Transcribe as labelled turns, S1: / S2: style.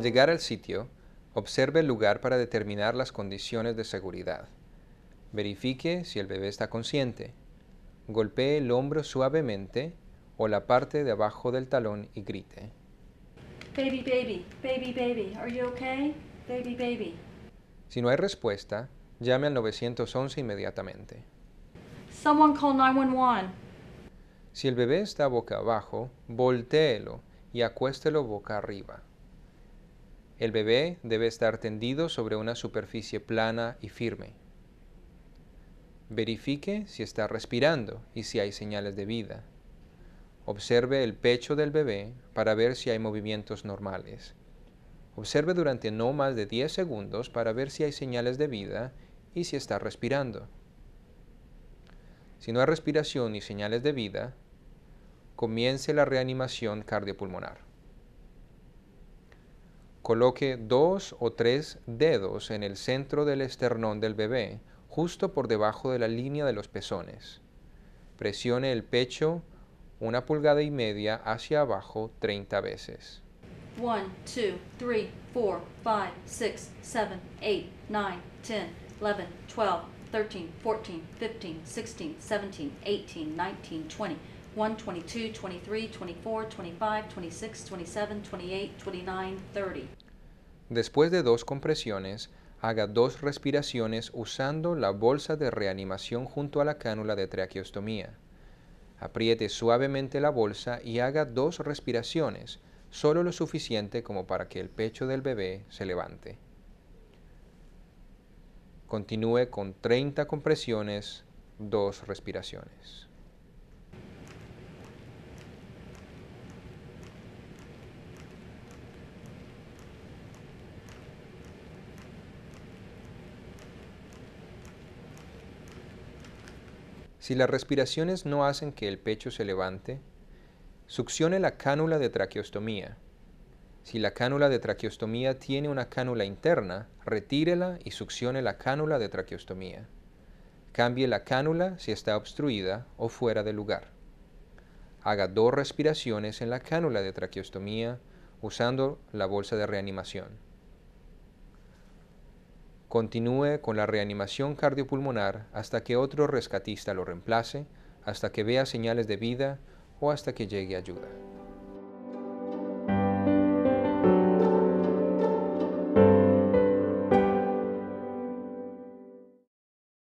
S1: Al llegar al sitio, observe el lugar para determinar las condiciones de seguridad. Verifique si el bebé está consciente. Golpee el hombro suavemente o la parte de abajo del talón y grite. Si no hay respuesta, llame al 911 inmediatamente. Si el bebé está boca abajo, voltéelo y acuéstelo boca arriba. El bebé debe estar tendido sobre una superficie plana y firme. Verifique si está respirando y si hay señales de vida. Observe el pecho del bebé para ver si hay movimientos normales. Observe durante no más de 10 segundos para ver si hay señales de vida y si está respirando. Si no hay respiración ni señales de vida, comience la reanimación cardiopulmonar. Coloque dos o tres dedos en el centro del esternón del bebé, justo por debajo de la línea de los pezones. Presione el pecho una pulgada y media hacia abajo 30 veces.
S2: 1, 2, 3, 4, 5, 6, 7, 8, 9, 10, 11, 12, 13, 14, 15, 16, 17, 18, 19, 20. 1, 22, 23, 24, 25, 26, 27, 28, 29, 30.
S1: Después de dos compresiones, haga dos respiraciones usando la bolsa de reanimación junto a la cánula de traqueostomía. Apriete suavemente la bolsa y haga dos respiraciones, solo lo suficiente como para que el pecho del bebé se levante. Continúe con 30 compresiones, dos respiraciones. Si las respiraciones no hacen que el pecho se levante, succione la cánula de traqueostomía. Si la cánula de traqueostomía tiene una cánula interna, retírela y succione la cánula de traqueostomía. Cambie la cánula si está obstruida o fuera de lugar. Haga dos respiraciones en la cánula de traqueostomía usando la bolsa de reanimación continúe con la reanimación cardiopulmonar hasta que otro rescatista lo reemplace, hasta que vea señales de vida o hasta que llegue ayuda.